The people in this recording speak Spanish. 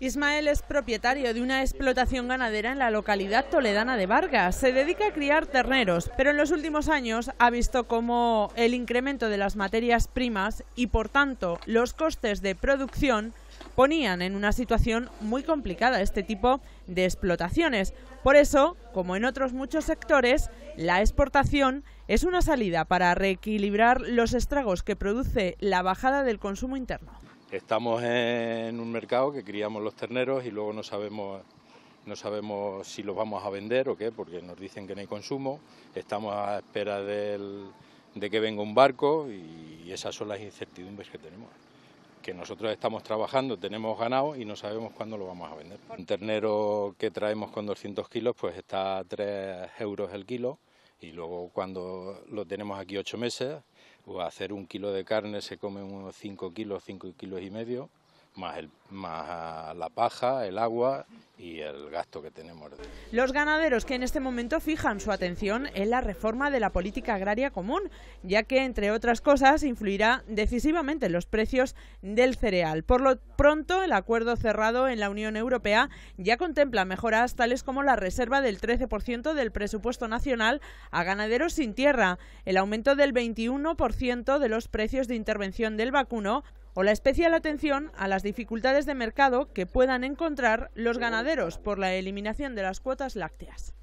Ismael es propietario de una explotación ganadera en la localidad toledana de Vargas. Se dedica a criar terneros, pero en los últimos años ha visto cómo el incremento de las materias primas y, por tanto, los costes de producción ponían en una situación muy complicada este tipo de explotaciones. Por eso, como en otros muchos sectores, la exportación es una salida para reequilibrar los estragos que produce la bajada del consumo interno. Estamos en un mercado que criamos los terneros y luego no sabemos, no sabemos si los vamos a vender o qué, porque nos dicen que no hay consumo. Estamos a espera de que venga un barco y esas son las incertidumbres que tenemos. Que nosotros estamos trabajando, tenemos ganado y no sabemos cuándo lo vamos a vender. Un ternero que traemos con 200 kilos pues está a 3 euros el kilo y luego cuando lo tenemos aquí ocho meses o pues, hacer un kilo de carne se come unos 5 kilos, 5 kilos y medio, más, la paja, el agua y el gasto que tenemos. Los ganaderos que en este momento fijan su atención en la reforma de la política agraria común, ya que, entre otras cosas, influirá decisivamente en los precios del cereal. Por lo pronto, el acuerdo cerrado en la Unión Europea ya contempla mejoras tales como la reserva del 13% del presupuesto nacional a ganaderos sin tierra, el aumento del 21% de los precios de intervención del vacuno o la especial atención a las dificultades de mercado que puedan encontrar los ganaderos por la eliminación de las cuotas lácteas.